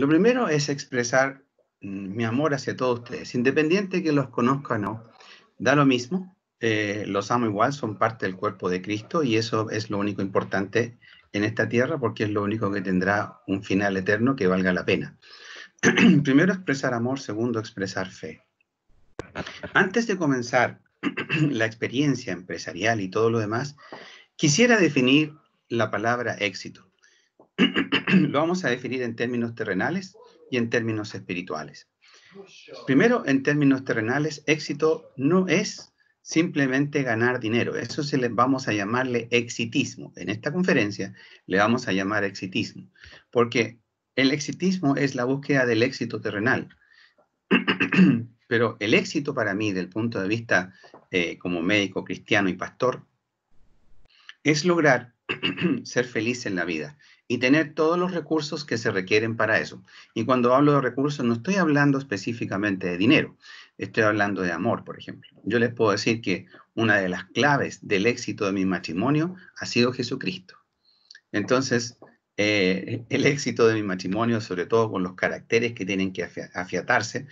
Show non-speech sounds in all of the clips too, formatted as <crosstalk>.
Lo primero es expresar mm, mi amor hacia todos ustedes, independiente que los conozca o no, da lo mismo, eh, los amo igual, son parte del cuerpo de Cristo y eso es lo único importante en esta tierra porque es lo único que tendrá un final eterno que valga la pena. <clears throat> Primero expresar amor, segundo expresar fe. Antes de comenzar <clears throat> la experiencia empresarial y todo lo demás, quisiera definir la palabra éxito lo vamos a definir en términos terrenales y en términos espirituales. Primero, en términos terrenales, éxito no es simplemente ganar dinero. Eso se le vamos a llamarle exitismo. En esta conferencia le vamos a llamar exitismo, porque el exitismo es la búsqueda del éxito terrenal. <clears throat> Pero el éxito para mí, del punto de vista eh, como médico cristiano y pastor, es lograr <clears throat> ser feliz en la vida, y tener todos los recursos que se requieren para eso. Y cuando hablo de recursos, no estoy hablando específicamente de dinero, estoy hablando de amor, por ejemplo. Yo les puedo decir que una de las claves del éxito de mi matrimonio ha sido Jesucristo. Entonces, eh, el éxito de mi matrimonio, sobre todo con los caracteres que tienen que afiatarse,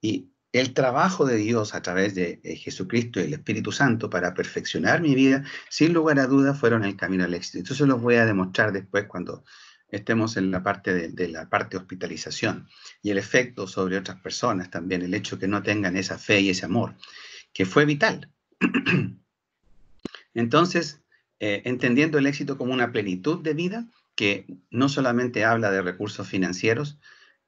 y el trabajo de Dios a través de eh, Jesucristo y el Espíritu Santo para perfeccionar mi vida, sin lugar a dudas, fueron el camino al éxito. se los voy a demostrar después cuando estemos en la parte de, la parte hospitalización y el efecto sobre otras personas también, el hecho que no tengan esa fe y ese amor, que fue vital. <clears throat> Entonces, eh, entendiendo el éxito como una plenitud de vida, que no solamente habla de recursos financieros,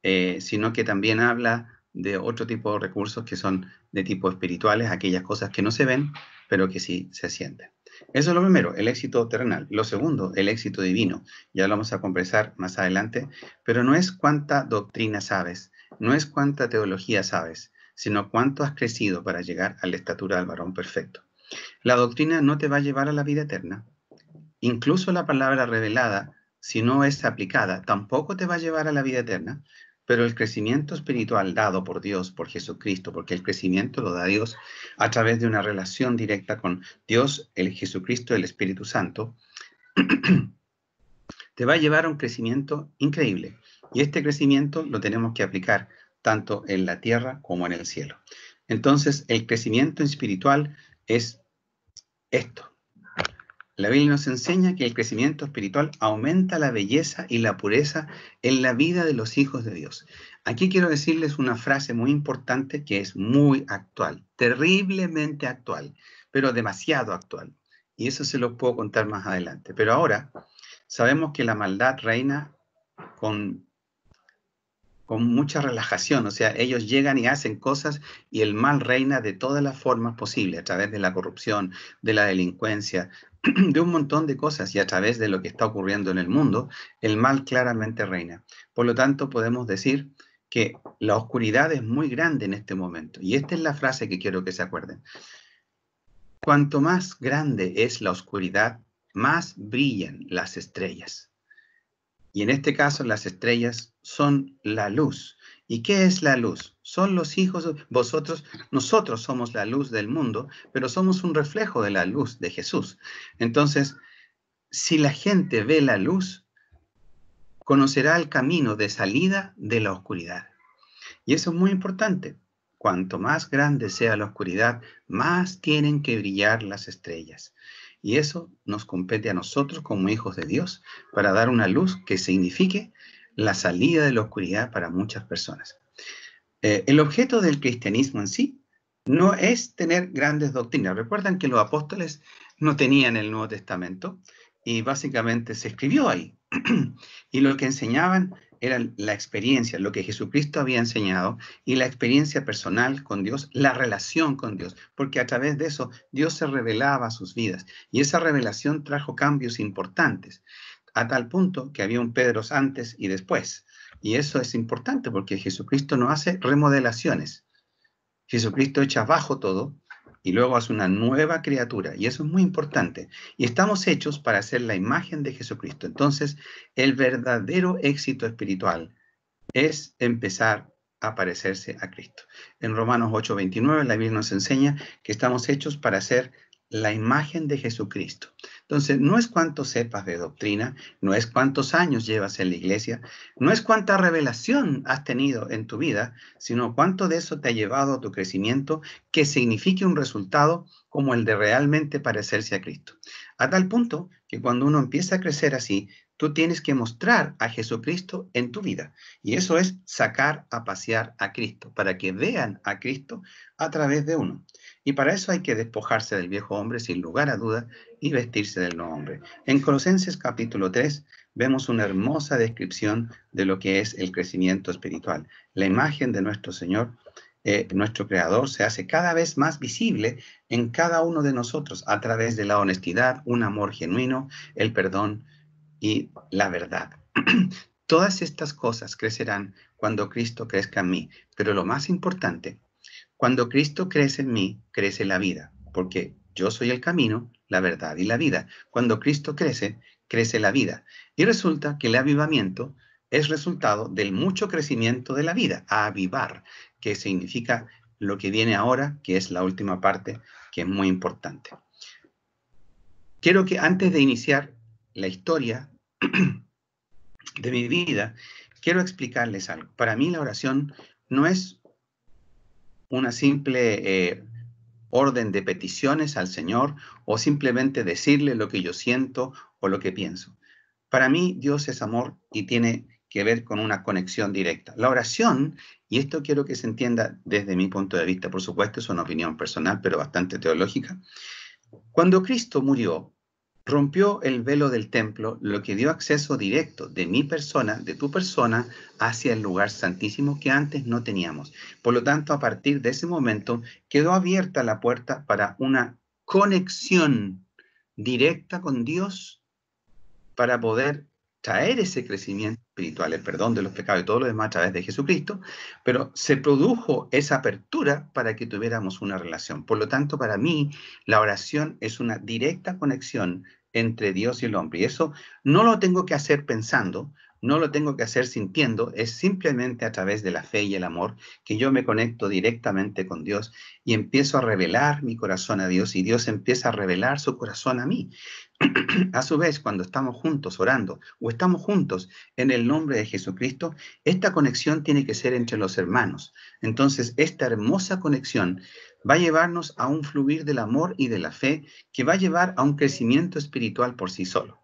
eh, sino que también habla de otro tipo de recursos que son de tipo espirituales, aquellas cosas que no se ven, pero que sí se sienten. Eso es lo primero, el éxito terrenal. Lo segundo, el éxito divino. Ya lo vamos a conversar más adelante, pero no es cuánta doctrina sabes, no es cuánta teología sabes, sino cuánto has crecido para llegar a la estatura del varón perfecto. La doctrina no te va a llevar a la vida eterna. Incluso la palabra revelada, si no es aplicada, tampoco te va a llevar a la vida eterna, pero el crecimiento espiritual dado por Dios, por Jesucristo, porque el crecimiento lo da Dios a través de una relación directa con Dios, el Jesucristo, el Espíritu Santo, <clears throat> te va a llevar a un crecimiento increíble. Y este crecimiento lo tenemos que aplicar tanto en la tierra como en el cielo. Entonces, el crecimiento espiritual es esto, la Biblia nos enseña que el crecimiento espiritual aumenta la belleza y la pureza en la vida de los hijos de Dios. Aquí quiero decirles una frase muy importante que es muy actual, terriblemente actual, pero demasiado actual. Y eso se lo puedo contar más adelante. Pero ahora sabemos que la maldad reina con, con mucha relajación. O sea, ellos llegan y hacen cosas y el mal reina de todas las formas posibles, a través de la corrupción, de la delincuencia, <clears throat> de un montón de cosas y a través de lo que está ocurriendo en el mundo, el mal claramente reina. Por lo tanto, podemos decir que la oscuridad es muy grande en este momento. Y esta es la frase que quiero que se acuerden. Cuanto más grande es la oscuridad, más brillan las estrellas. Y en este caso las estrellas son la luz ¿Y qué es la luz? Son los hijos, vosotros, nosotros somos la luz del mundo, pero somos un reflejo de la luz de Jesús. Entonces, si la gente ve la luz, conocerá el camino de salida de la oscuridad. Y eso es muy importante. Cuanto más grande sea la oscuridad, más tienen que brillar las estrellas. Y eso nos compete a nosotros como hijos de Dios para dar una luz que signifique la salida de la oscuridad para muchas personas. Eh, el objeto del cristianismo en sí no es tener grandes doctrinas. Recuerdan que los apóstoles no tenían el Nuevo Testamento y básicamente se escribió ahí. <clears throat> y lo que enseñaban era la experiencia, lo que Jesucristo había enseñado y la experiencia personal con Dios, la relación con Dios, porque a través de eso Dios se revelaba a sus vidas y esa revelación trajo cambios importantes a tal punto que había un Pedro antes y después. Y eso es importante porque Jesucristo no hace remodelaciones. Jesucristo echa abajo todo y luego hace una nueva criatura. Y eso es muy importante. Y estamos hechos para hacer la imagen de Jesucristo. Entonces, el verdadero éxito espiritual es empezar a parecerse a Cristo. En Romanos 8:29 la Biblia nos enseña que estamos hechos para ser la imagen de Jesucristo. Entonces, no es cuánto sepas de doctrina, no es cuántos años llevas en la iglesia, no es cuánta revelación has tenido en tu vida, sino cuánto de eso te ha llevado a tu crecimiento que signifique un resultado como el de realmente parecerse a Cristo. A tal punto que cuando uno empieza a crecer así, tú tienes que mostrar a Jesucristo en tu vida. Y eso es sacar a pasear a Cristo, para que vean a Cristo a través de uno. Y para eso hay que despojarse del viejo hombre sin lugar a duda y vestirse del nuevo hombre. En Colosenses capítulo 3 vemos una hermosa descripción de lo que es el crecimiento espiritual. La imagen de nuestro Señor, eh, nuestro Creador, se hace cada vez más visible en cada uno de nosotros a través de la honestidad, un amor genuino, el perdón y la verdad. <clears throat> Todas estas cosas crecerán cuando Cristo crezca en mí, pero lo más importante cuando Cristo crece en mí, crece la vida, porque yo soy el camino, la verdad y la vida. Cuando Cristo crece, crece la vida. Y resulta que el avivamiento es resultado del mucho crecimiento de la vida, avivar, que significa lo que viene ahora, que es la última parte, que es muy importante. Quiero que antes de iniciar la historia <clears throat> de mi vida, quiero explicarles algo. Para mí la oración no es una simple eh, orden de peticiones al Señor o simplemente decirle lo que yo siento o lo que pienso. Para mí Dios es amor y tiene que ver con una conexión directa. La oración, y esto quiero que se entienda desde mi punto de vista, por supuesto, es una opinión personal, pero bastante teológica. Cuando Cristo murió, rompió el velo del templo, lo que dio acceso directo de mi persona, de tu persona, hacia el lugar santísimo que antes no teníamos. Por lo tanto, a partir de ese momento quedó abierta la puerta para una conexión directa con Dios para poder traer ese crecimiento espiritual, el perdón de los pecados y todo lo demás a través de Jesucristo, pero se produjo esa apertura para que tuviéramos una relación. Por lo tanto, para mí, la oración es una directa conexión entre Dios y el hombre. Y eso no lo tengo que hacer pensando, no lo tengo que hacer sintiendo, es simplemente a través de la fe y el amor que yo me conecto directamente con Dios y empiezo a revelar mi corazón a Dios y Dios empieza a revelar su corazón a mí. A su vez, cuando estamos juntos orando o estamos juntos en el nombre de Jesucristo, esta conexión tiene que ser entre los hermanos. Entonces, esta hermosa conexión va a llevarnos a un fluir del amor y de la fe que va a llevar a un crecimiento espiritual por sí solo.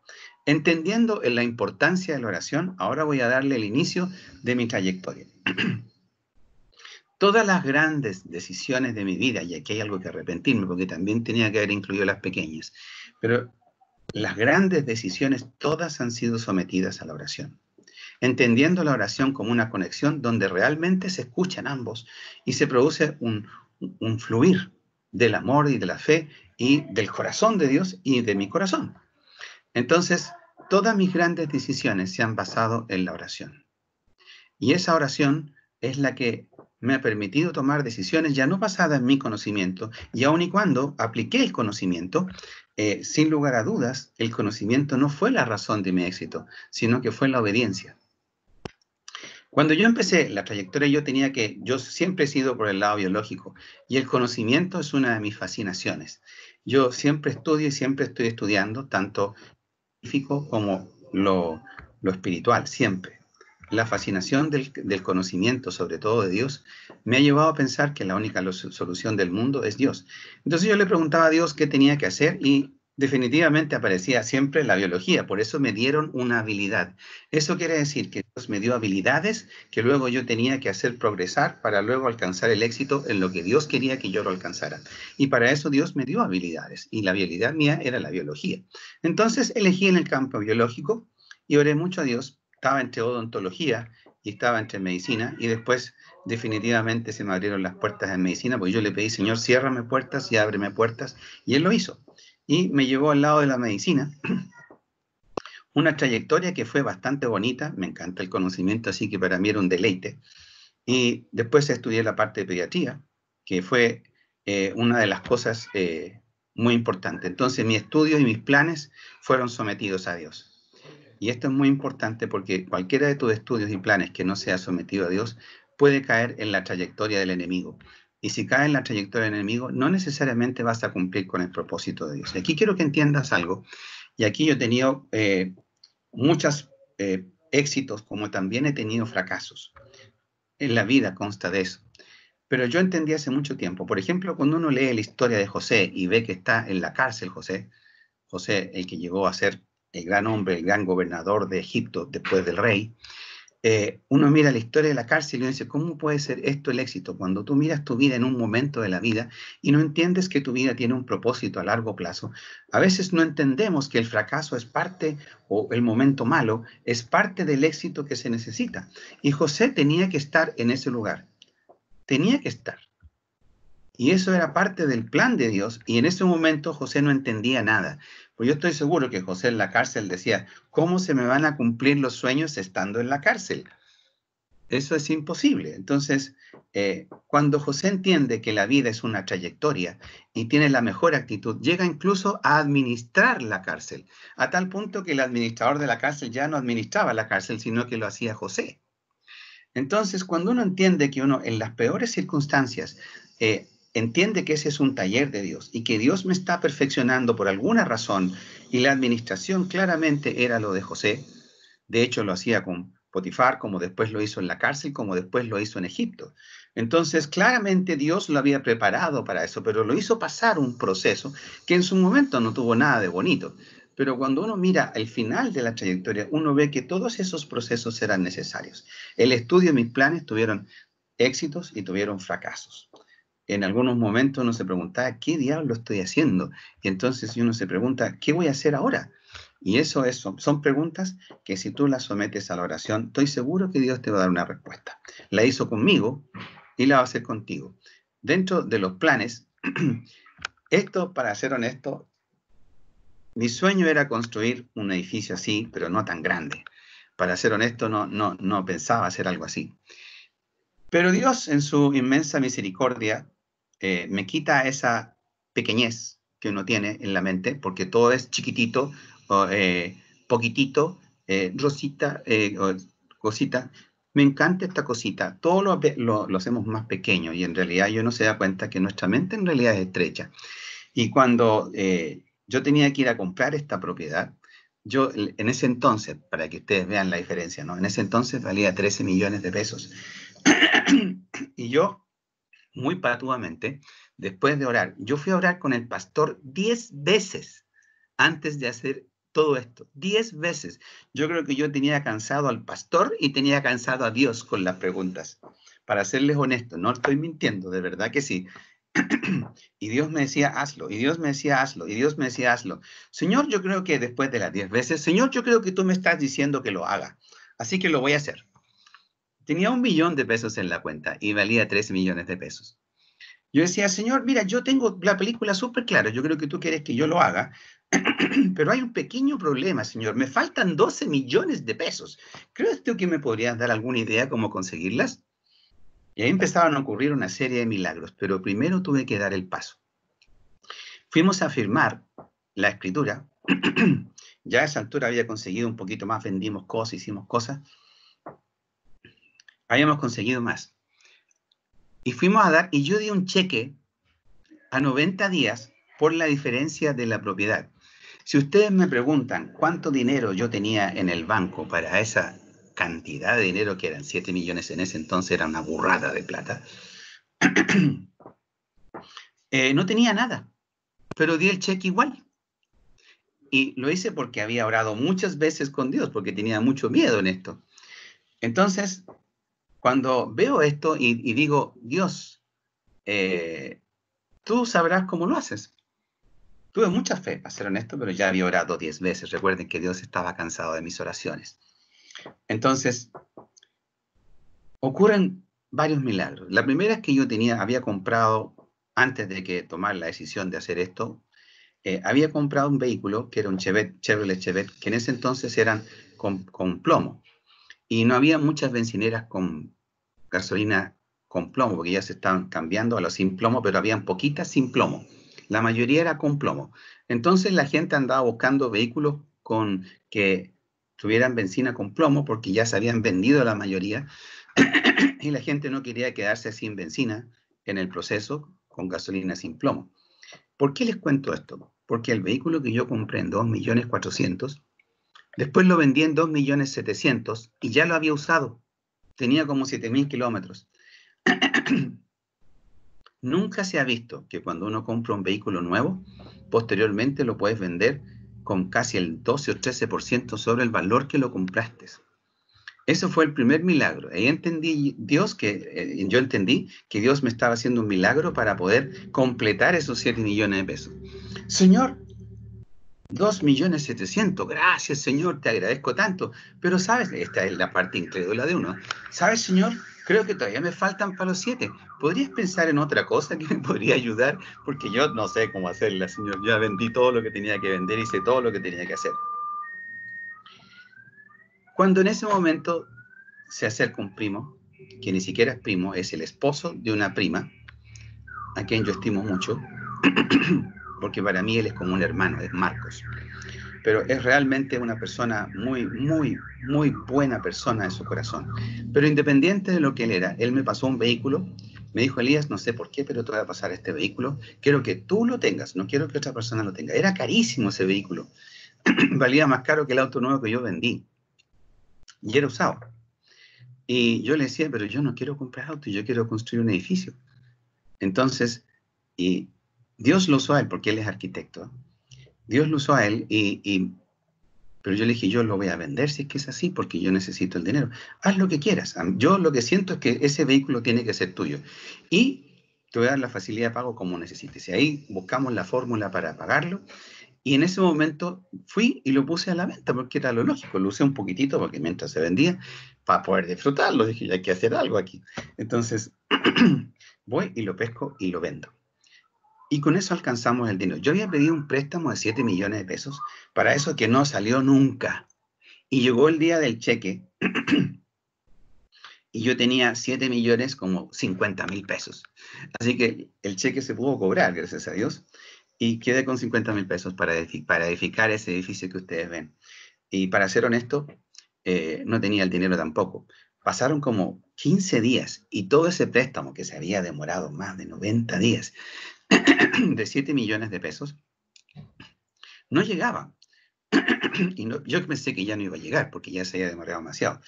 Entendiendo la importancia de la oración, ahora voy a darle el inicio de mi trayectoria. <clears throat> Todas las grandes decisiones de mi vida, y aquí hay algo que arrepentirme porque también tenía que haber incluido las pequeñas, pero las grandes decisiones todas han sido sometidas a la oración, entendiendo la oración como una conexión donde realmente se escuchan ambos y se produce un, fluir del amor y de la fe y del corazón de Dios y de mi corazón. Entonces, todas mis grandes decisiones se han basado en la oración. Y esa oración es la que me ha permitido tomar decisiones ya no basadas en mi conocimiento, y aun y cuando apliqué el conocimiento, eh, sin lugar a dudas, el conocimiento no fue la razón de mi éxito, sino que fue la obediencia. Cuando yo empecé la trayectoria, yo tenía que, yo siempre he sido por el lado biológico, y el conocimiento es una de mis fascinaciones. Yo siempre estudio y siempre estoy estudiando, tanto científico como lo, lo espiritual, siempre la fascinación del, conocimiento, sobre todo de Dios, me ha llevado a pensar que la única solución del mundo es Dios. Entonces yo le preguntaba a Dios qué tenía que hacer y definitivamente aparecía siempre la biología, por eso me dieron una habilidad. Eso quiere decir que Dios me dio habilidades que luego yo tenía que hacer progresar para luego alcanzar el éxito en lo que Dios quería que yo lo alcanzara. Y para eso Dios me dio habilidades y la habilidad mía era la biología. Entonces elegí en el campo biológico y oré mucho a Dios estaba entre odontología y estaba entre medicina y después definitivamente se me abrieron las puertas en medicina, porque yo le pedí, Señor, ciérrame puertas y ábreme puertas, y Él lo hizo. Y me llevó al lado de la medicina, <clears throat> una trayectoria que fue bastante bonita, me encanta el conocimiento, así que para mí era un deleite. Y después estudié la parte de pediatría, que fue eh, una de las cosas eh, muy importantes. Entonces mis estudios y mis planes fueron sometidos a Dios. Y esto es muy importante porque cualquiera de tus estudios y planes que no sea sometido a Dios puede caer en la trayectoria del enemigo. Y si cae en la trayectoria del enemigo, no necesariamente vas a cumplir con el propósito de Dios. aquí quiero que entiendas algo. Y aquí yo he tenido eh, muchos eh, éxitos, como también he tenido fracasos. En la vida consta de eso. Pero yo entendí hace mucho tiempo, por ejemplo, cuando uno lee la historia de José y ve que está en la cárcel José, José, el que llegó a ser el gran hombre, el gran gobernador de Egipto después del rey, eh, uno mira la historia de la cárcel y uno dice, ¿cómo puede ser esto el éxito? Cuando tú miras tu vida en un momento de la vida y no entiendes que tu vida tiene un propósito a largo plazo, a veces no entendemos que el fracaso es parte, o el momento malo, es parte del éxito que se necesita. Y José tenía que estar en ese lugar, tenía que estar. Y eso era parte del plan de Dios. Y en ese momento José no entendía nada. Pues yo estoy seguro que José en la cárcel decía, ¿cómo se me van a cumplir los sueños estando en la cárcel? Eso es imposible. Entonces, eh, cuando José entiende que la vida es una trayectoria y tiene la mejor actitud, llega incluso a administrar la cárcel, a tal punto que el administrador de la cárcel ya no administraba la cárcel, sino que lo hacía José. Entonces, cuando uno entiende que uno en las peores circunstancias eh, entiende que ese es un taller de Dios y que Dios me está perfeccionando por alguna razón y la administración claramente era lo de José. De hecho, lo hacía con Potifar, como después lo hizo en la cárcel, como después lo hizo en Egipto. Entonces, claramente Dios lo había preparado para eso, pero lo hizo pasar un proceso que en su momento no tuvo nada de bonito. Pero cuando uno mira el final de la trayectoria, uno ve que todos esos procesos eran necesarios. El estudio de mis planes tuvieron éxitos y tuvieron fracasos en algunos momentos uno se preguntaba, ¿qué diablo estoy haciendo? Y entonces uno se pregunta, ¿qué voy a hacer ahora? Y eso es, son preguntas que si tú las sometes a la oración, estoy seguro que Dios te va a dar una respuesta. La hizo conmigo y la va a hacer contigo. Dentro de los planes, <clears throat> esto, para ser honesto, mi sueño era construir un edificio así, pero no tan grande. Para ser honesto, no, no, no pensaba hacer algo así. Pero Dios, en su inmensa misericordia, eh, me quita esa pequeñez que uno tiene en la mente, porque todo es chiquitito, eh, poquitito, eh, rosita, cosita. Me encanta esta cosita. Todo lo, hacemos más pequeño y en realidad yo no se da cuenta que nuestra mente en realidad es estrecha. Y cuando yo tenía que ir a comprar esta propiedad, yo en ese entonces, para que ustedes vean la diferencia, ¿no? En ese entonces valía 13 millones de pesos. <coughs> y yo muy patuamente, después de orar. Yo fui a orar con el pastor diez veces antes de hacer todo esto. Diez veces. Yo creo que yo tenía cansado al pastor y tenía cansado a Dios con las preguntas. Para serles honesto, no estoy mintiendo, de verdad que sí. <clears throat> y Dios me decía, hazlo, y Dios me decía, hazlo, y Dios me decía, hazlo. Señor, yo creo que después de las diez veces, Señor, yo creo que tú me estás diciendo que lo haga. Así que lo voy a hacer tenía un millón de pesos en la cuenta y valía 13 millones de pesos. Yo decía, señor, mira, yo tengo la película súper clara, yo creo que tú quieres que yo lo haga, <clears throat> pero hay un pequeño problema, señor, me faltan 12 millones de pesos. ¿Crees tú que me podrías dar alguna idea cómo conseguirlas? Y ahí empezaron a ocurrir una serie de milagros, pero primero tuve que dar el paso. Fuimos a firmar la escritura, <clears throat> ya a esa altura había conseguido un poquito más, vendimos cosas, hicimos cosas, habíamos conseguido más. Y fuimos a dar, y yo di un cheque a 90 días por la diferencia de la propiedad. Si ustedes me preguntan cuánto dinero yo tenía en el banco para esa cantidad de dinero que eran 7 millones en ese entonces, era una burrada de plata, <clears throat> eh, no tenía nada, pero di el cheque igual. Y lo hice porque había orado muchas veces con Dios, porque tenía mucho miedo en esto. Entonces, cuando veo esto y, digo, Dios, eh, tú sabrás cómo lo haces. Tuve mucha fe, para ser honesto, pero ya había orado diez veces. Recuerden que Dios estaba cansado de mis oraciones. Entonces, ocurren varios milagros. La primera es que yo tenía, había comprado, antes de que tomar la decisión de hacer esto, eh, había comprado un vehículo que era un Chevette, Chevrolet Chevette, que en ese entonces eran con plomo. Y no había muchas bencineras con gasolina con plomo, porque ya se estaban cambiando a los sin plomo, pero habían poquitas sin plomo. La mayoría era con plomo. Entonces la gente andaba buscando vehículos con que tuvieran benzina con plomo, porque ya se habían vendido la mayoría, <coughs> y la gente no quería quedarse sin benzina en el proceso con gasolina sin plomo. ¿Por qué les cuento esto? Porque el vehículo que yo compré en 2.400.000 Después lo vendí en millones 2.700.000 y ya lo había usado. Tenía como 7.000 kilómetros. <clears throat> Nunca se ha visto que cuando uno compra un vehículo nuevo, posteriormente lo puedes vender con casi el 12 o 13% sobre el valor que lo compraste. Eso fue el primer milagro. Ahí entendí Dios que eh, yo entendí que Dios me estaba haciendo un milagro para poder completar esos 7 millones de pesos. Señor, Dos millones Gracias, Señor, te agradezco tanto. Pero, ¿sabes? Esta es la parte incrédula de uno. ¿Sabes, Señor? Creo que todavía me faltan para los siete. ¿Podrías pensar en otra cosa que me podría ayudar? Porque yo no sé cómo hacerla, Señor. Yo vendí todo lo que tenía que vender, hice todo lo que tenía que hacer. Cuando en ese momento se acerca un primo, que ni siquiera es primo, es el esposo de una prima, a quien yo estimo mucho, <clears throat> porque para mí él es como un hermano, es Marcos. Pero es realmente una persona muy, muy, muy buena persona en su corazón. Pero independiente de lo que él era, él me pasó un vehículo, me dijo Elías, no sé por qué, pero te voy a pasar este vehículo, quiero que tú lo tengas, no quiero que otra persona lo tenga. Era carísimo ese vehículo, <clears throat> valía más caro que el auto nuevo que yo vendí, y era usado. Y yo le decía, pero yo no quiero comprar auto, yo quiero construir un edificio. Entonces, y Dios lo usó a él porque él es arquitecto. Dios lo usó a él y, pero yo le dije, yo lo voy a vender si es que es así porque yo necesito el dinero. Haz lo que quieras. Yo lo que siento es que ese vehículo tiene que ser tuyo. Y te voy a dar la facilidad de pago como necesites. Y ahí buscamos la fórmula para pagarlo. Y en ese momento fui y lo puse a la venta porque era lo lógico. Lo usé un poquitito porque mientras se vendía, para poder disfrutarlo, dije, hay que hacer algo aquí. Entonces, <clears throat> voy y lo pesco y lo vendo y con eso alcanzamos el dinero. Yo había pedido un préstamo de 7 millones de pesos para eso que no salió nunca. Y llegó el día del cheque <clears throat> y yo tenía 7 millones como 50 mil pesos. Así que el cheque se pudo cobrar, gracias a Dios, y quedé con 50 mil pesos para, para edificar ese edificio que ustedes ven. Y para ser honesto, eh, no tenía el dinero tampoco. Pasaron como 15 días y todo ese préstamo que se había demorado más de 90 días <clears throat> de 7 millones de pesos, no llegaba. <clears throat> y yo pensé que ya no iba a llegar porque ya se había demorado demasiado.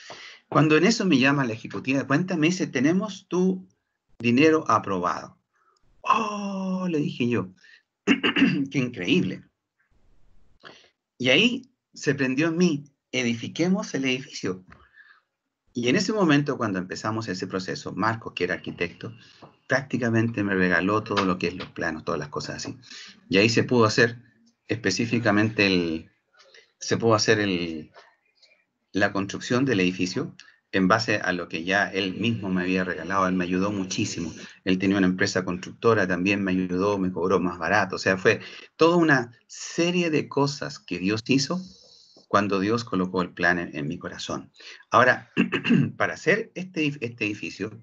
Cuando en eso me llama la ejecutiva de cuenta, me dice, tenemos tu dinero aprobado. Oh, le dije yo, <clears throat> qué increíble. Y ahí se prendió en mí, edifiquemos el edificio. Y en ese momento, cuando empezamos ese proceso, Marcos, que era arquitecto, prácticamente me regaló todo lo que es los planos, todas las cosas así. Y ahí se pudo hacer específicamente el, se pudo hacer el, la construcción del edificio en base a lo que ya él mismo me había regalado. Él me ayudó muchísimo. Él tenía una empresa constructora, también me ayudó, me cobró más barato. O sea, fue toda una serie de cosas que Dios hizo cuando Dios colocó el plan en, mi corazón. Ahora, <clears throat> para hacer este, este edificio,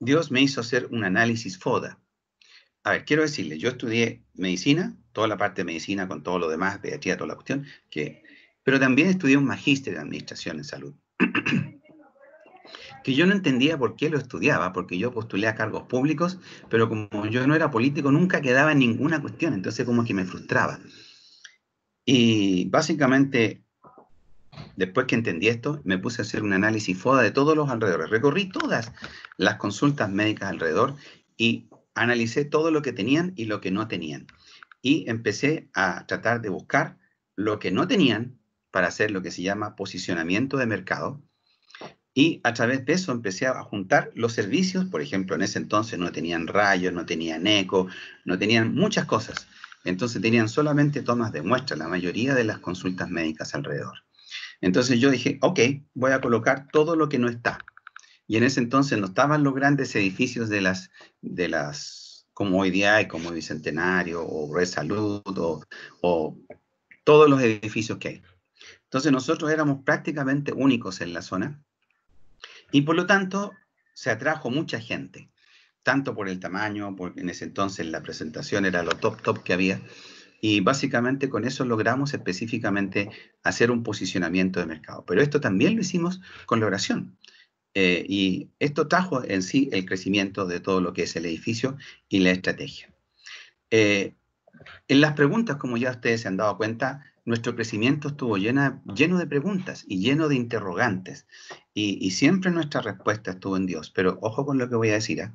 Dios me hizo hacer un análisis FODA. A ver, quiero decirle, yo estudié medicina, toda la parte de medicina con todo lo demás, pediatría, toda la cuestión, que, pero también estudié un magíster de administración en salud. <clears throat> que yo no entendía por qué lo estudiaba, porque yo postulé a cargos públicos, pero como yo no era político, nunca quedaba en ninguna cuestión, entonces como que me frustraba. Y básicamente, después que entendí esto, me puse a hacer un análisis FODA de todos los alrededores. Recorrí todas las consultas médicas alrededor y analicé todo lo que tenían y lo que no tenían. Y empecé a tratar de buscar lo que no tenían para hacer lo que se llama posicionamiento de mercado. Y a través de eso empecé a juntar los servicios. Por ejemplo, en ese entonces no tenían rayos, no tenían eco, no tenían muchas cosas. Entonces tenían solamente tomas de muestra, la mayoría de las consultas médicas alrededor. Entonces yo dije, ok, voy a colocar todo lo que no está. Y en ese entonces no estaban los grandes edificios de las, de las como hoy día hay, como Bicentenario o Resalud, Salud o todos los edificios que hay. Entonces nosotros éramos prácticamente únicos en la zona y por lo tanto se atrajo mucha gente tanto por el tamaño, porque en ese entonces la presentación era lo top top que había. Y básicamente con eso logramos específicamente hacer un posicionamiento de mercado. Pero esto también lo hicimos con la oración. Eh, y esto trajo en sí el crecimiento de todo lo que es el edificio y la estrategia. Eh, en las preguntas, como ya ustedes se han dado cuenta, nuestro crecimiento estuvo llena, lleno de preguntas y lleno de interrogantes. Y, y, siempre nuestra respuesta estuvo en Dios. Pero ojo con lo que voy a decir. ¿eh?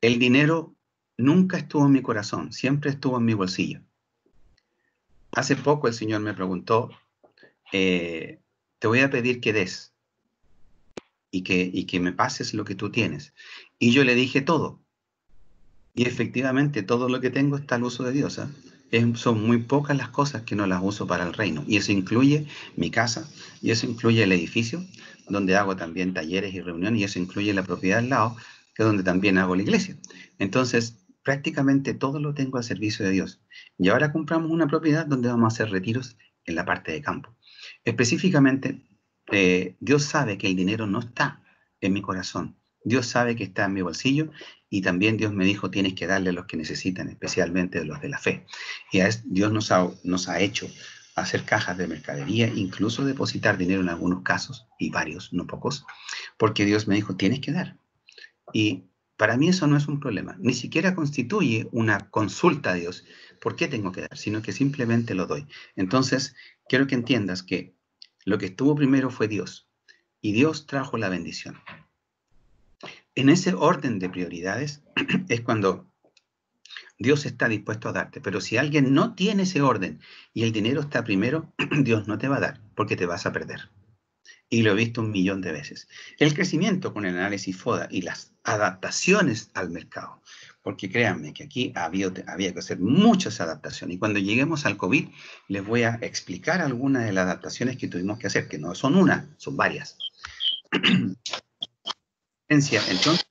el dinero nunca estuvo en mi corazón, siempre estuvo en mi bolsillo. Hace poco el Señor me preguntó, eh, te voy a pedir que des y que, me pases lo que tú tienes. Y yo le dije todo. Y efectivamente todo lo que tengo está al uso de Dios. ¿eh? son muy pocas las cosas que no las uso para el reino. Y eso incluye mi casa, y eso incluye el edificio, donde hago también talleres y reuniones, y eso incluye la propiedad al lado, donde también hago la iglesia. Entonces, prácticamente todo lo tengo al servicio de Dios. Y ahora compramos una propiedad donde vamos a hacer retiros en la parte de campo. Específicamente, eh, Dios sabe que el dinero no está en mi corazón. Dios sabe que está en mi bolsillo y también Dios me dijo, tienes que darle a los que necesitan, especialmente a los de la fe. Y Dios nos nos ha hecho hacer cajas de mercadería, incluso depositar dinero en algunos casos, y varios, no pocos, porque Dios me dijo, tienes que dar. Y para mí eso no es un problema, ni siquiera constituye una consulta a Dios, ¿por qué tengo que dar? Sino que simplemente lo doy. Entonces, quiero que entiendas que lo que estuvo primero fue Dios y Dios trajo la bendición. En ese orden de prioridades <clears throat> es cuando Dios está dispuesto a darte, pero si alguien no tiene ese orden y el dinero está primero, <clears throat> Dios no te va a dar porque te vas a perder y lo he visto un millón de veces. El crecimiento con el análisis FODA y las adaptaciones al mercado, porque créanme que aquí había, había que hacer muchas adaptaciones y cuando lleguemos al COVID les voy a explicar algunas de las adaptaciones que tuvimos que hacer, que no son una, son varias. <clears throat> Entonces,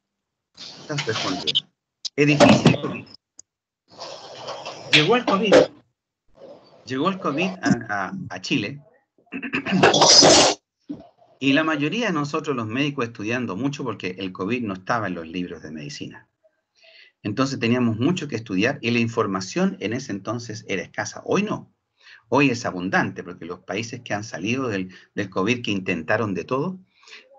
es difícil Llegó el COVID. Llegó el COVID a, a, a Chile. <clears throat> Y la mayoría de nosotros los médicos estudiando mucho porque el COVID no estaba en los libros de medicina. Entonces teníamos mucho que estudiar y la información en ese entonces era escasa. Hoy no. Hoy es abundante porque los países que han salido del, COVID, que intentaron de todo,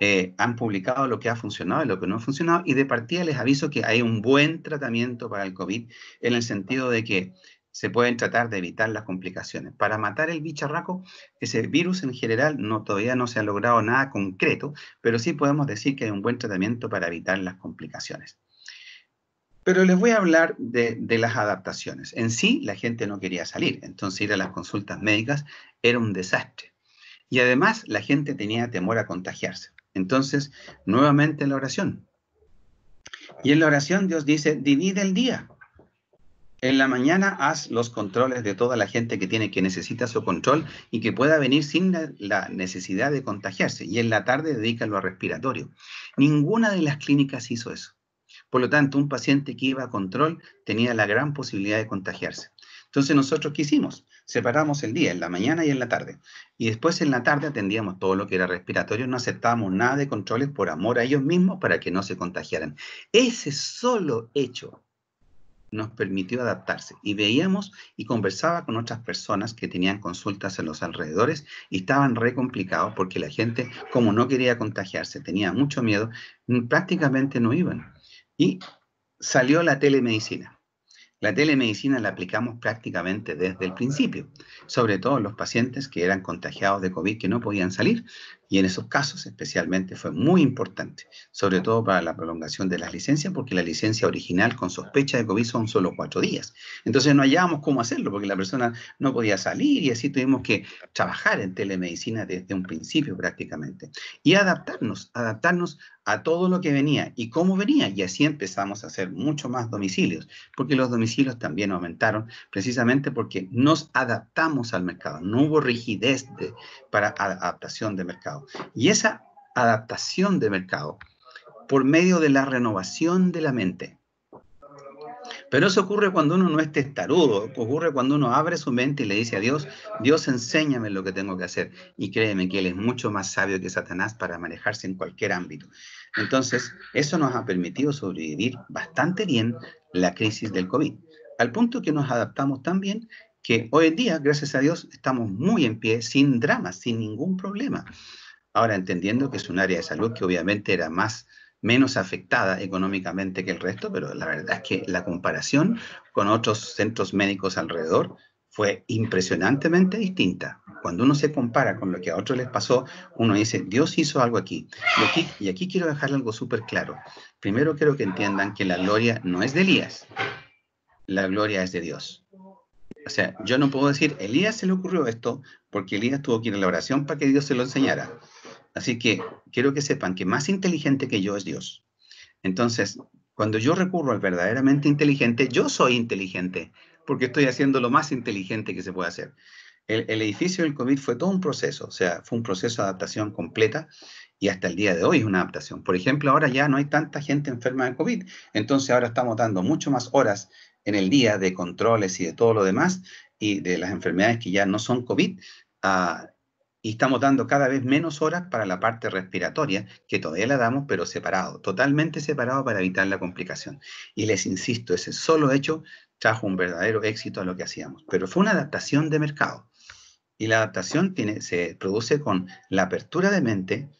eh, han publicado lo que ha funcionado y lo que no ha funcionado. Y de partida les aviso que hay un buen tratamiento para el COVID en el sentido de que se pueden tratar de evitar las complicaciones. Para matar el bicharraco, ese virus en general no, todavía no se ha logrado nada concreto, pero sí podemos decir que hay un buen tratamiento para evitar las complicaciones. Pero les voy a hablar de, de las adaptaciones. En sí, la gente no quería salir, entonces ir a las consultas médicas era un desastre. Y además, la gente tenía temor a contagiarse. Entonces, nuevamente la oración. Y en la oración Dios dice, divide el día en la mañana haz los controles de toda la gente que tiene que necesita su control y que pueda venir sin la, necesidad de contagiarse. Y en la tarde dedícalo a respiratorio. Ninguna de las clínicas hizo eso. Por lo tanto, un paciente que iba a control tenía la gran posibilidad de contagiarse. Entonces, nosotros ¿qué hicimos? Separamos el día, en la mañana y en la tarde. Y después en la tarde atendíamos todo lo que era respiratorio, no aceptábamos nada de controles por amor a ellos mismos para que no se contagiaran. Ese solo hecho nos permitió adaptarse y veíamos y conversaba con otras personas que tenían consultas en los alrededores y estaban re complicados porque la gente, como no quería contagiarse, tenía mucho miedo, mm, prácticamente no iban. Y salió la telemedicina. La telemedicina la aplicamos prácticamente desde el principio, sobre todo los pacientes que eran contagiados de COVID que no podían salir. Y en esos casos especialmente fue muy importante, sobre todo para la prolongación de las licencias, porque la licencia original con sospecha de COVID son solo cuatro días. Entonces no hallábamos cómo hacerlo, porque la persona no podía salir y así tuvimos que trabajar en telemedicina desde un principio prácticamente. Y adaptarnos, adaptarnos a todo lo que venía y cómo venía. Y así empezamos a hacer mucho más domicilios, porque los domicilios también aumentaron precisamente porque nos adaptamos al mercado. No hubo rigidez para adaptación de mercado y esa adaptación de mercado por medio de la renovación de la mente. Pero eso ocurre cuando uno no es testarudo, ocurre cuando uno abre su mente y le dice a Dios, Dios enséñame lo que tengo que hacer. Y créeme que Él es mucho más sabio que Satanás para manejarse en cualquier ámbito. Entonces, eso nos ha permitido sobrevivir bastante bien la crisis del COVID, al punto que nos adaptamos tan bien que hoy en día, gracias a Dios, estamos muy en pie, sin drama, sin ningún problema. Ahora entendiendo que es un área de salud que obviamente era más menos afectada económicamente que el resto, pero la verdad es que la comparación con otros centros médicos alrededor fue impresionantemente distinta. Cuando uno se compara con lo que a otros les pasó, uno dice, Dios hizo algo aquí. Y aquí, quiero dejar algo súper claro. Primero quiero que entiendan que la gloria no es de Elías, la gloria es de Dios. O sea, yo no puedo decir, Elías se le ocurrió esto porque Elías tuvo que ir a la oración para que Dios se lo enseñara. Así que quiero que sepan que más inteligente que yo es Dios. Entonces, cuando yo recurro al verdaderamente inteligente, yo soy inteligente, porque estoy haciendo lo más inteligente que se puede hacer. El, edificio del COVID fue todo un proceso, o sea, fue un proceso de adaptación completa y hasta el día de hoy es una adaptación. Por ejemplo, ahora ya no hay tanta gente enferma de COVID, entonces ahora estamos dando mucho más horas en el día de controles y de todo lo demás y de las enfermedades que ya no son COVID, a y estamos dando cada vez menos horas para la parte respiratoria, que todavía la damos, pero separado, totalmente separado para evitar la complicación. Y les insisto, ese solo hecho trajo un verdadero éxito a lo que hacíamos, pero fue una adaptación de mercado. Y la adaptación tiene, se produce con la apertura de mente,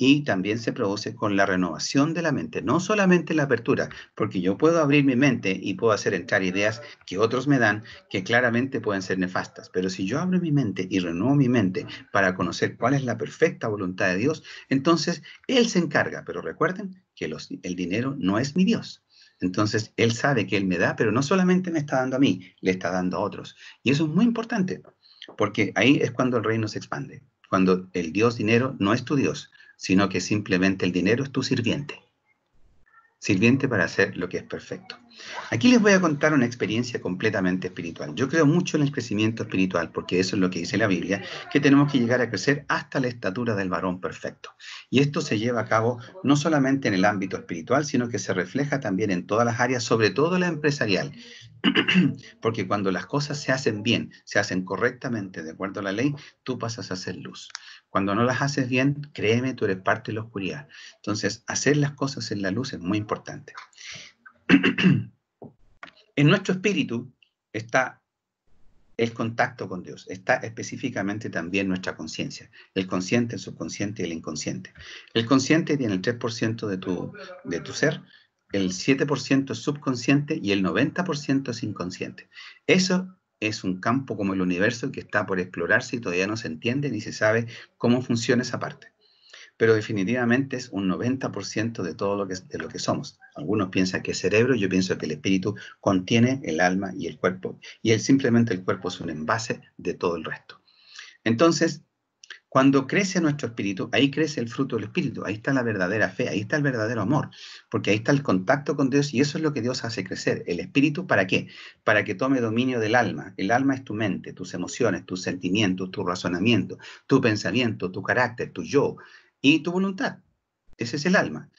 y también se produce con la renovación de la mente, no solamente la apertura, porque yo puedo abrir mi mente y puedo hacer entrar ideas que otros me dan que claramente pueden ser nefastas, pero si yo abro mi mente y renuevo mi mente para conocer cuál es la perfecta voluntad de Dios, entonces Él se encarga, pero recuerden que el dinero no es mi Dios. Entonces, Él sabe que Él me da, pero no solamente me está dando a mí, le está dando a otros. Y eso es muy importante, porque ahí es cuando el reino se expande cuando el Dios dinero no es tu Dios, sino que simplemente el dinero es tu sirviente. Sirviente para hacer lo que es perfecto. Aquí les voy a contar una experiencia completamente espiritual. Yo creo mucho en el crecimiento espiritual, porque eso es lo que dice la Biblia, que tenemos que llegar a crecer hasta la estatura del varón perfecto. Y esto se lleva a cabo no solamente en el ámbito espiritual, sino que se refleja también en todas las áreas, sobre todo la empresarial. <clears throat> porque cuando las cosas se hacen bien, se hacen correctamente de acuerdo a la ley, tú pasas a ser luz. Cuando no las haces bien, créeme, tú eres parte de la oscuridad. Entonces, hacer las cosas en la luz es muy importante. <clears throat> en nuestro espíritu está el contacto con Dios, está específicamente también nuestra conciencia, el consciente, el subconsciente y el inconsciente. El consciente tiene el 3% de tu, de tu ser, el 7% es subconsciente y el 90% es inconsciente. Eso es un campo como el universo que está por explorarse y todavía no se entiende ni se sabe cómo funciona esa parte. Pero definitivamente es un 90% de todo lo que, de lo que somos. Algunos piensan que es cerebro, yo pienso que el espíritu contiene el alma y el cuerpo. Y él simplemente el cuerpo es un envase de todo el resto. Entonces, cuando crece nuestro espíritu, ahí crece el fruto del espíritu, ahí está la verdadera fe, ahí está el verdadero amor, porque ahí está el contacto con Dios y eso es lo que Dios hace crecer. ¿El espíritu para qué? Para que tome dominio del alma. El alma es tu mente, tus emociones, tus sentimientos, tu razonamiento, tu pensamiento, tu carácter, tu yo y tu voluntad. Ese es el alma.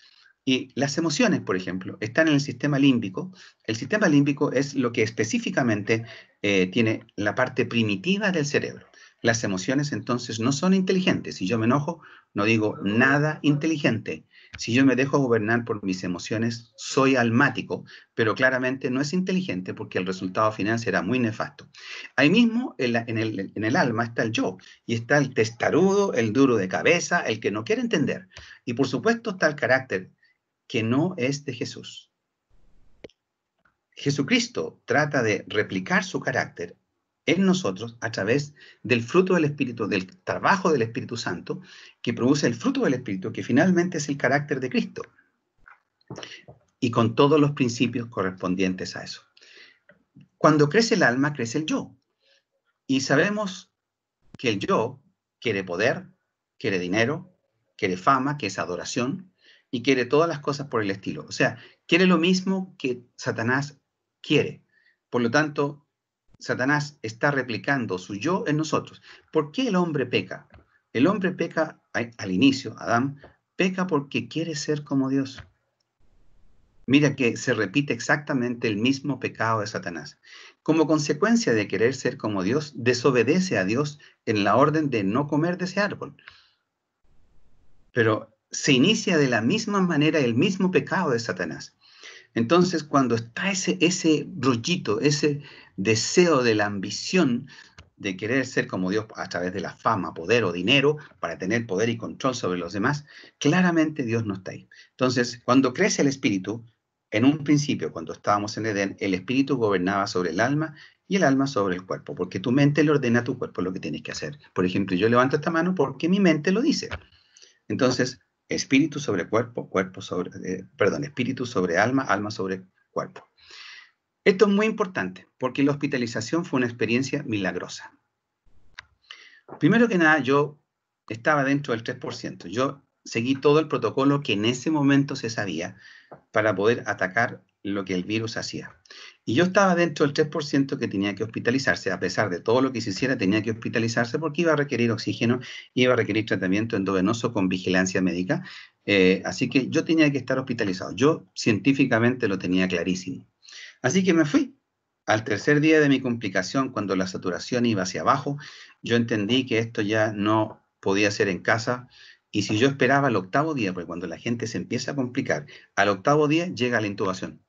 Y las emociones, por ejemplo, están en el sistema límbico. El sistema límbico es lo que específicamente eh, tiene la parte primitiva del cerebro. Las emociones entonces no son inteligentes. Si yo me enojo, no digo nada inteligente. Si yo me dejo gobernar por mis emociones, soy almático, pero claramente no es inteligente porque el resultado final será muy nefasto. Ahí mismo en, el, el, alma está el yo y está el testarudo, el duro de cabeza, el que no quiere entender. Y por supuesto está el carácter que no es de Jesús. Jesucristo trata de replicar su carácter en nosotros a través del fruto del Espíritu, del trabajo del Espíritu Santo, que produce el fruto del Espíritu, que finalmente es el carácter de Cristo, y con todos los principios correspondientes a eso. Cuando crece el alma, crece el yo. Y sabemos que el yo quiere poder, quiere dinero, quiere fama, que es adoración, y quiere todas las cosas por el estilo. O sea, quiere lo mismo que Satanás quiere. Por lo tanto, Satanás está replicando su yo en nosotros. ¿Por qué el hombre peca? El hombre peca al inicio, Adán, peca porque quiere ser como Dios. Mira que se repite exactamente el mismo pecado de Satanás. Como consecuencia de querer ser como Dios, desobedece a Dios en la orden de no comer de ese árbol. Pero se inicia de la misma manera el mismo pecado de Satanás. Entonces, cuando está ese, ese rollito, ese deseo de la ambición de querer ser como Dios a través de la fama, poder o dinero, para tener poder y control sobre los demás, claramente Dios no está ahí. Entonces, cuando crece el espíritu, en un principio, cuando estábamos en Edén, el espíritu gobernaba sobre el alma y el alma sobre el cuerpo, porque tu mente le ordena a tu cuerpo lo que tienes que hacer. Por ejemplo, yo levanto esta mano porque mi mente lo dice. Entonces, espíritu sobre cuerpo, cuerpo sobre, eh, perdón, espíritu sobre alma, alma sobre cuerpo. Esto es muy importante porque la hospitalización fue una experiencia milagrosa. Primero que nada, yo estaba dentro del 3%. Yo seguí todo el protocolo que en ese momento se sabía para poder atacar lo que el virus hacía. Y yo estaba dentro del 3% que tenía que hospitalizarse, a pesar de todo lo que se hiciera, tenía que hospitalizarse porque iba a requerir oxígeno, y iba a requerir tratamiento endovenoso con vigilancia médica. Eh, así que yo tenía que estar hospitalizado. Yo científicamente lo tenía clarísimo. Así que me fui. Al tercer día de mi complicación, cuando la saturación iba hacia abajo, yo entendí que esto ya no podía ser en casa, y si yo esperaba al octavo día, porque cuando la gente se empieza a complicar, al octavo día llega la intubación.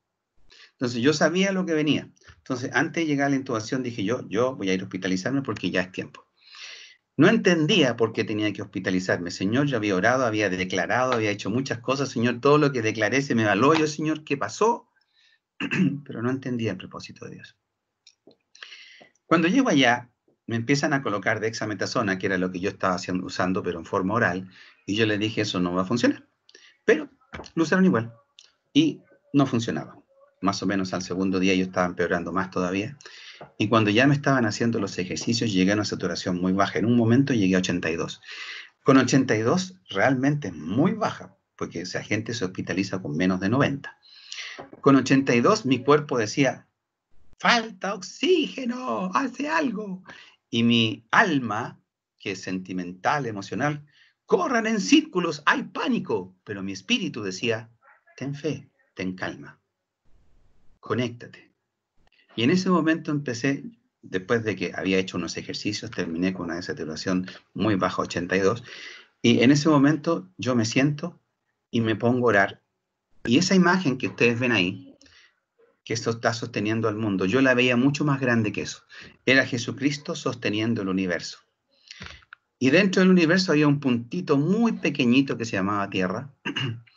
Entonces yo sabía lo que venía. Entonces antes de llegar a la intubación dije yo, yo voy a ir a hospitalizarme porque ya es tiempo. No entendía por qué tenía que hospitalizarme. Señor, yo había orado, había declarado, había hecho muchas cosas. Señor, todo lo que declaré se me való. Yo, Señor, ¿qué pasó? <clears throat> Pero no entendía el propósito de Dios. Cuando llego allá, me empiezan a colocar dexametasona, que era lo que yo estaba haciendo, usando, pero en forma oral. Y yo le dije, eso no va a funcionar. Pero lo usaron igual. Y no funcionaba más o menos al segundo día yo estaba empeorando más todavía. Y cuando ya me estaban haciendo los ejercicios, llegué a una saturación muy baja. En un momento llegué a 82. Con 82 realmente muy baja, porque esa gente se hospitaliza con menos de 90. Con 82 mi cuerpo decía, falta oxígeno, hace algo. Y mi alma, que es sentimental, emocional, corran en círculos, hay pánico. Pero mi espíritu decía, ten fe, ten calma conéctate. Y en ese momento empecé, después de que había hecho unos ejercicios, terminé con una desaturación muy baja, 82, y en ese momento yo me siento y me pongo a orar. Y esa imagen que ustedes ven ahí, que esto está sosteniendo al mundo, yo la veía mucho más grande que eso. Era Jesucristo sosteniendo el universo. Y dentro del universo había un puntito muy pequeñito que se llamaba Tierra, <clears throat>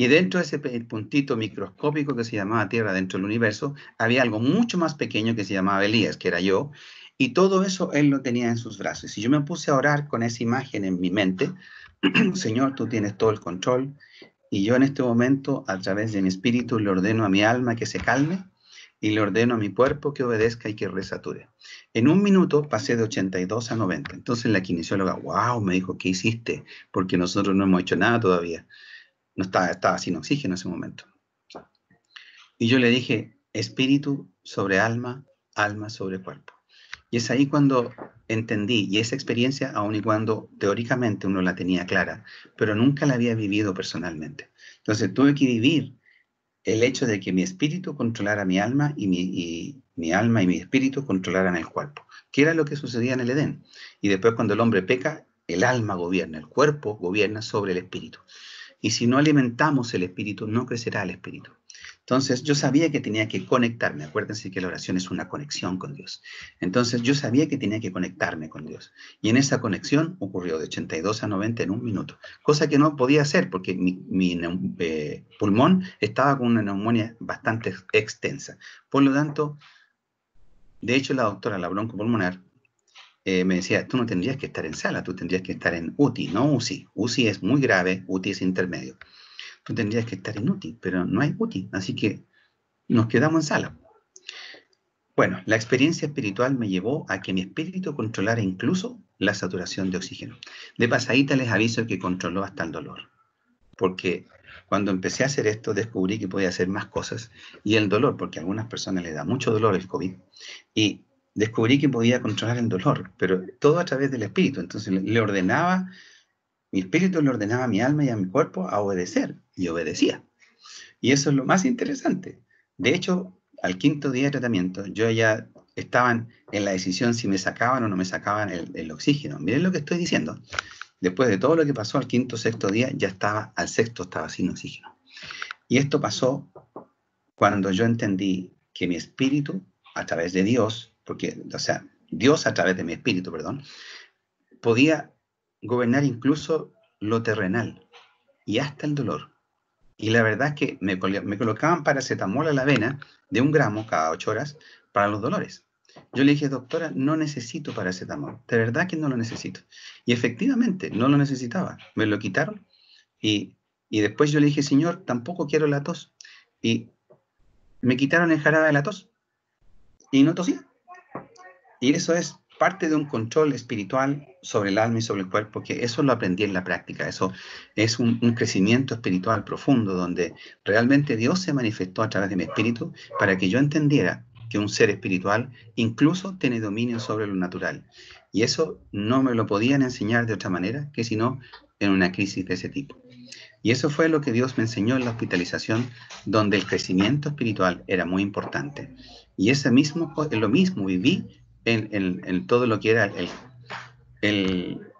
Y dentro de ese puntito microscópico que se llamaba Tierra dentro del universo, había algo mucho más pequeño que se llamaba Elías, que era yo, y todo eso él lo tenía en sus brazos. Y yo me puse a orar con esa imagen en mi mente, <clears throat> Señor, tú tienes todo el control, y yo en este momento, a través de mi espíritu, le ordeno a mi alma que se calme, y le ordeno a mi cuerpo que obedezca y que resature. En un minuto pasé de 82 a 90. Entonces la kinesióloga, wow, me dijo, ¿qué hiciste? Porque nosotros no hemos hecho nada todavía no estaba, estaba sin oxígeno en ese momento. Y yo le dije, espíritu sobre alma, alma sobre cuerpo. Y es ahí cuando entendí, y esa experiencia, aun y cuando teóricamente uno la tenía clara, pero nunca la había vivido personalmente. Entonces tuve que vivir el hecho de que mi espíritu controlara mi alma y mi, y, mi alma y mi espíritu controlaran el cuerpo, que era lo que sucedía en el Edén. Y después cuando el hombre peca, el alma gobierna, el cuerpo gobierna sobre el espíritu. Y si no alimentamos el espíritu, no crecerá el espíritu. Entonces yo sabía que tenía que conectarme. Acuérdense que la oración es una conexión con Dios. Entonces yo sabía que tenía que conectarme con Dios. Y en esa conexión ocurrió de 82 a 90 en un minuto. Cosa que no podía hacer porque mi, eh, pulmón estaba con una neumonía bastante extensa. Por lo tanto, de hecho la doctora, la Pulmonar, eh, me decía, tú no tendrías que estar en sala, tú tendrías que estar en UTI, no UCI. UCI es muy grave, UTI es intermedio. Tú tendrías que estar en UTI, pero no hay UTI, así que nos quedamos en sala. Bueno, la experiencia espiritual me llevó a que mi espíritu controlara incluso la saturación de oxígeno. De pasadita les aviso que controló hasta el dolor, porque cuando empecé a hacer esto descubrí que podía hacer más cosas y el dolor, porque a algunas personas les da mucho dolor el COVID, y descubrí que podía controlar el dolor, pero todo a través del espíritu. Entonces le ordenaba, mi espíritu le ordenaba a mi alma y a mi cuerpo a obedecer, y obedecía. Y eso es lo más interesante. De hecho, al quinto día de tratamiento, yo ya estaban en la decisión si me sacaban o no me sacaban el, el, oxígeno. Miren lo que estoy diciendo. Después de todo lo que pasó al quinto, sexto día, ya estaba, al sexto estaba sin oxígeno. Y esto pasó cuando yo entendí que mi espíritu, a través de Dios, porque, o sea, Dios a través de mi espíritu, perdón, podía gobernar incluso lo terrenal y hasta el dolor. Y la verdad es que me, colocaban paracetamol a la vena de un gramo cada ocho horas para los dolores. Yo le dije, doctora, no necesito paracetamol. De verdad que no lo necesito. Y efectivamente, no lo necesitaba. Me lo quitaron. Y, y después yo le dije, señor, tampoco quiero la tos. Y me quitaron el jarabe de la tos. Y no tosía. Y eso es parte de un control espiritual sobre el alma y sobre el cuerpo, que eso lo aprendí en la práctica, eso es un, crecimiento espiritual profundo, donde realmente Dios se manifestó a través de mi espíritu para que yo entendiera que un ser espiritual incluso tiene dominio sobre lo natural. Y eso no me lo podían enseñar de otra manera que sino en una crisis de ese tipo. Y eso fue lo que Dios me enseñó en la hospitalización, donde el crecimiento espiritual era muy importante. Y ese mismo, lo mismo viví en, todo lo que era el,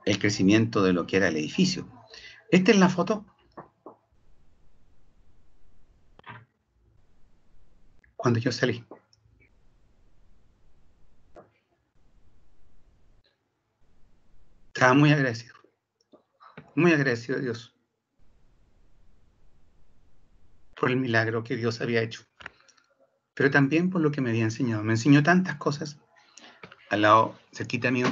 el, crecimiento de lo que era el edificio. Esta es la foto. Cuando yo salí. Estaba muy agradecido. Muy agradecido a Dios por el milagro que Dios había hecho, pero también por lo que me había enseñado. Me enseñó tantas cosas al lado, cerquita mío,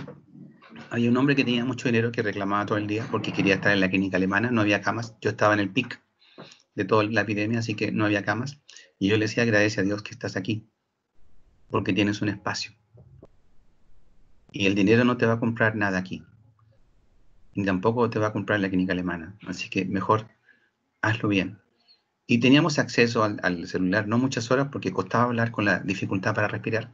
había un hombre que tenía mucho dinero que reclamaba todo el día porque quería estar en la clínica alemana, no había camas, yo estaba en el pic de toda la epidemia, así que no había camas, y yo le decía, agradece a Dios que estás aquí, porque tienes un espacio. Y el dinero no te va a comprar nada aquí, ni tampoco te va a comprar la clínica alemana, así que mejor hazlo bien. Y teníamos acceso al celular, no muchas horas, porque costaba hablar con la dificultad para respirar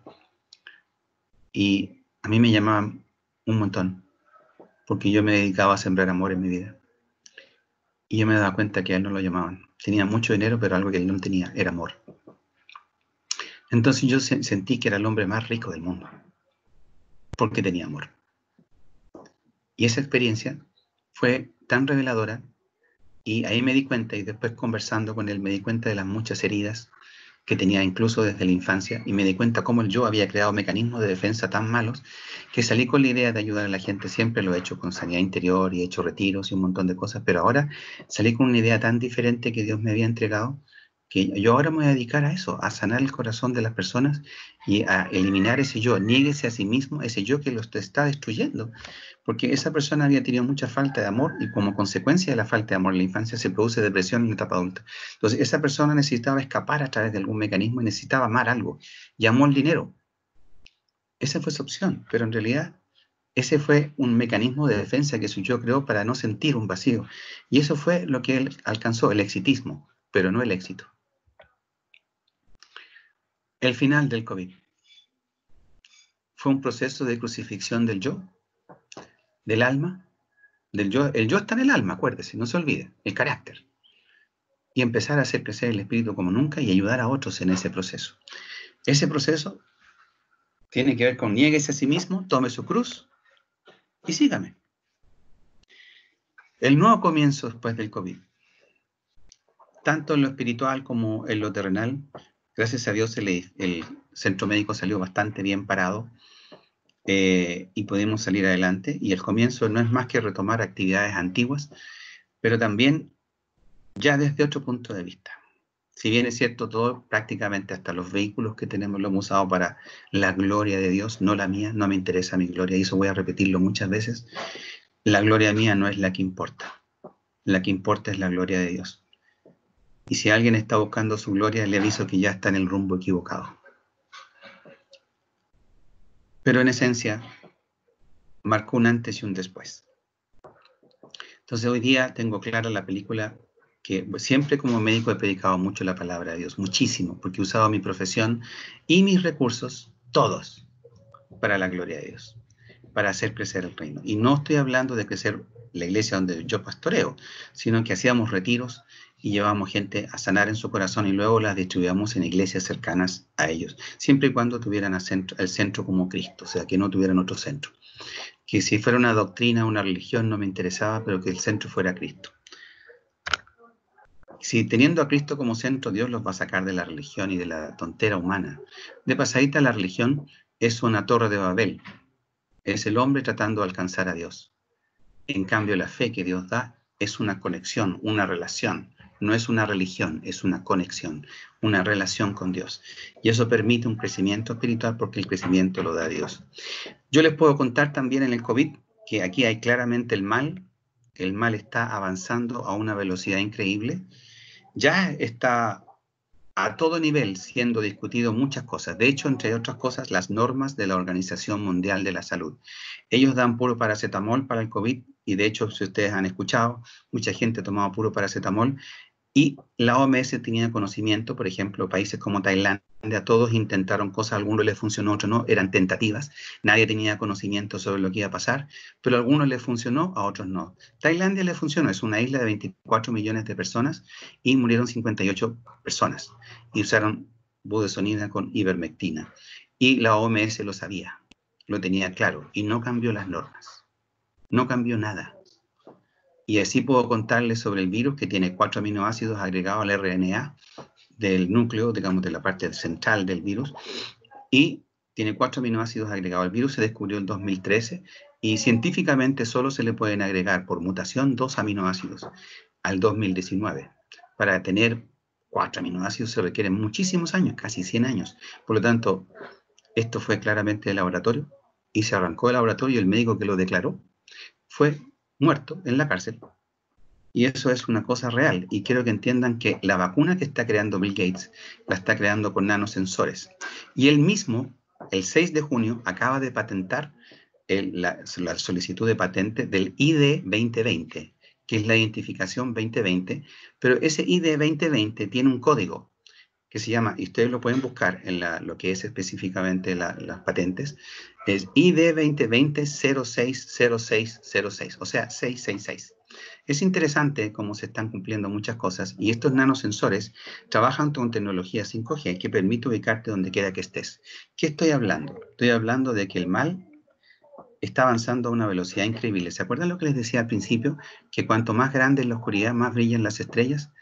y a mí me llamaban un montón, porque yo me dedicaba a sembrar amor en mi vida. Y yo me daba cuenta que a él no lo llamaban. Tenía mucho dinero, pero algo que él no tenía era amor. Entonces yo sentí que era el hombre más rico del mundo, porque tenía amor. Y esa experiencia fue tan reveladora y ahí me di cuenta y después conversando con él me di cuenta de las muchas heridas que tenía incluso desde la infancia, y me di cuenta cómo yo había creado mecanismos de defensa tan malos que salí con la idea de ayudar a la gente. Siempre lo he hecho con sanidad interior y he hecho retiros y un montón de cosas, pero ahora salí con una idea tan diferente que Dios me había entregado que yo ahora me voy a dedicar a eso, a sanar el corazón de las personas y a eliminar ese yo, niéguese a sí mismo, ese yo que los está destruyendo. Porque esa persona había tenido mucha falta de amor y como consecuencia de la falta de amor en la infancia se produce depresión en la etapa adulta. Entonces, esa persona necesitaba escapar a través de algún mecanismo y necesitaba amar algo. Y amó el dinero. Esa fue su opción, pero en realidad ese fue un mecanismo de defensa que su yo creó para no sentir un vacío. Y eso fue lo que él alcanzó, el exitismo, pero no el éxito. El final del COVID fue un proceso de crucifixión del yo, del alma, del yo. El yo está en el alma, acuérdese, no se olvide, el carácter. Y empezar a hacer crecer el espíritu como nunca y ayudar a otros en ese proceso. Ese proceso tiene que ver con nieguese a sí mismo, tome su cruz y sígame. El nuevo comienzo después del COVID, tanto en lo espiritual como en lo terrenal, Gracias a Dios el, centro médico salió bastante bien parado eh, y pudimos salir adelante. Y el comienzo no es más que retomar actividades antiguas, pero también ya desde otro punto de vista. Si bien es cierto, todo, prácticamente hasta los vehículos que tenemos lo hemos usado para la gloria de Dios, no la mía, no me interesa mi gloria, y eso voy a repetirlo muchas veces. La gloria mía no es la que importa, la que importa es la gloria de Dios. Y si alguien está buscando su gloria, le aviso que ya está en el rumbo equivocado. Pero en esencia, marcó un antes y un después. Entonces hoy día tengo clara la película que siempre como médico he predicado mucho la palabra de Dios, muchísimo, porque he usado mi profesión y mis recursos, todos, para la gloria de Dios, para hacer crecer el reino. Y no estoy hablando de crecer la iglesia donde yo pastoreo, sino que hacíamos retiros y llevamos gente a sanar en su corazón y luego las distribuíamos en iglesias cercanas a ellos, siempre y cuando tuvieran el centro como Cristo, o sea, que no tuvieran otro centro. Que si fuera una doctrina, una religión, no me interesaba, pero que el centro fuera Cristo. Si teniendo a Cristo como centro, Dios los va a sacar de la religión y de la tontera humana. De pasadita, la religión es una torre de Babel. Es el hombre tratando de alcanzar a Dios. En cambio, la fe que Dios da es una conexión, una relación, no es una religión, es una conexión, una relación con Dios. Y eso permite un crecimiento espiritual porque el crecimiento lo da Dios. Yo les puedo contar también en el COVID que aquí hay claramente el mal, el mal está avanzando a una velocidad increíble, ya está a todo nivel siendo discutido muchas cosas. De hecho, entre otras cosas, las normas de la Organización Mundial de la Salud. Ellos dan puro paracetamol para el COVID y de hecho, si ustedes han escuchado, mucha gente tomaba puro paracetamol, y la OMS tenía conocimiento, por ejemplo, países como Tailandia, todos intentaron cosas, algunos les funcionó, otros no, eran tentativas, nadie tenía conocimiento sobre lo que iba a pasar, pero a algunos les funcionó, a otros no. Tailandia le funcionó, es una isla de 24 millones de personas y murieron 58 personas y usaron budesonida con ivermectina. Y la OMS lo sabía, lo tenía claro y no cambió las normas. No cambió nada. Y así puedo contarles sobre el virus que tiene cuatro aminoácidos agregados al RNA del núcleo, digamos, de la parte central del virus. Y tiene cuatro aminoácidos agregados. El virus se descubrió en 2013 y científicamente solo se le pueden agregar por mutación dos aminoácidos al 2019. Para tener cuatro aminoácidos se requieren muchísimos años, casi 100 años. Por lo tanto, esto fue claramente el laboratorio y se arrancó el laboratorio el médico que lo declaró fue muerto en la cárcel. Y eso es una cosa real. Y quiero que entiendan que la vacuna que está creando Bill Gates la está creando con nanosensores. Y él mismo, el 6 de junio, acaba de patentar la, la solicitud de patente del ID 2020, que es la identificación 2020. Pero ese ID 2020 tiene un código que se llama, y ustedes lo pueden buscar en lo que es específicamente las patentes, es ID 2020-060606, o sea, 666. Es interesante cómo se están cumpliendo muchas cosas y estos nanosensores trabajan con tecnología 5G que permite ubicarte donde quiera que estés. ¿Qué estoy hablando? Estoy hablando de que el mal está avanzando a una velocidad increíble. ¿Se acuerdan lo que les decía al principio? Que cuanto más grande es la oscuridad, más brillan las estrellas.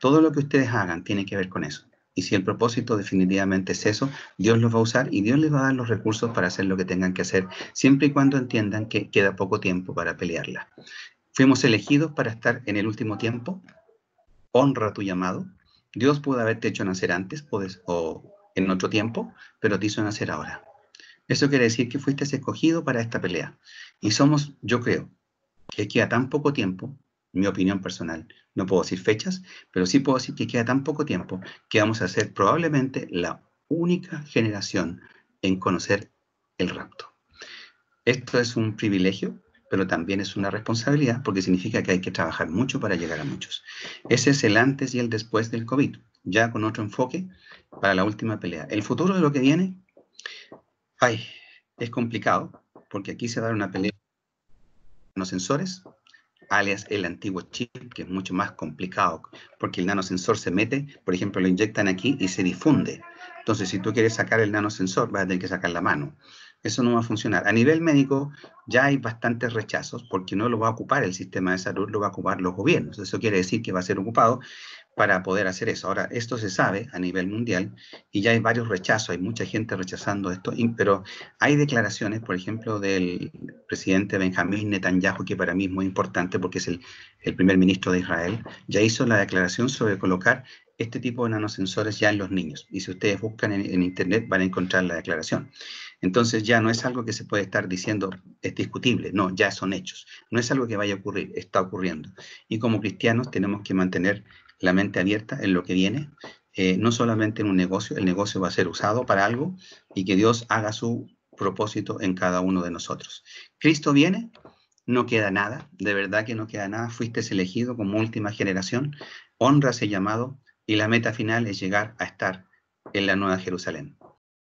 Todo lo que ustedes hagan tiene que ver con eso. Y si el propósito definitivamente es eso, Dios los va a usar y Dios les va a dar los recursos para hacer lo que tengan que hacer, siempre y cuando entiendan que queda poco tiempo para pelearla. Fuimos elegidos para estar en el último tiempo. Honra tu llamado. Dios pudo haberte hecho nacer antes o en otro tiempo, pero te hizo nacer ahora. Eso quiere decir que fuiste escogido para esta pelea. Y somos, yo creo, que queda tan poco tiempo mi opinión personal. No puedo decir fechas, pero sí puedo decir que queda tan poco tiempo que vamos a ser probablemente la única generación en conocer el rapto. Esto es un privilegio, pero también es una responsabilidad porque significa que hay que trabajar mucho para llegar a muchos. Ese es el antes y el después del COVID, ya con otro enfoque para la última pelea. El futuro de lo que viene, ay, es complicado porque aquí se va a dar una pelea con los sensores, alias el antiguo chip, que es mucho más complicado, porque el nanosensor se mete, por ejemplo, lo inyectan aquí y se difunde. Entonces, si tú quieres sacar el nanosensor, vas a tener que sacar la mano. Eso no va a funcionar. A nivel médico ya hay bastantes rechazos porque no lo va a ocupar el sistema de salud, lo va a ocupar los gobiernos. Eso quiere decir que va a ser ocupado para poder hacer eso. Ahora, esto se sabe a nivel mundial y ya hay varios rechazos, hay mucha gente rechazando esto, pero hay declaraciones, por ejemplo, del presidente Benjamín Netanyahu, que para mí es muy importante porque es el, primer ministro de Israel, ya hizo la declaración sobre colocar este tipo de nanosensores ya en los niños. Y si ustedes buscan en, en, Internet van a encontrar la declaración. Entonces ya no es algo que se puede estar diciendo es discutible, no, ya son hechos. No es algo que vaya a ocurrir, está ocurriendo. Y como cristianos tenemos que mantener la mente abierta en lo que viene, eh, no solamente en un negocio, el negocio va a ser usado para algo y que Dios haga su propósito en cada uno de nosotros. Cristo viene, no queda nada, de verdad que no queda nada, fuiste elegido como última generación, honra ese llamado y la meta final es llegar a estar en la Nueva Jerusalén.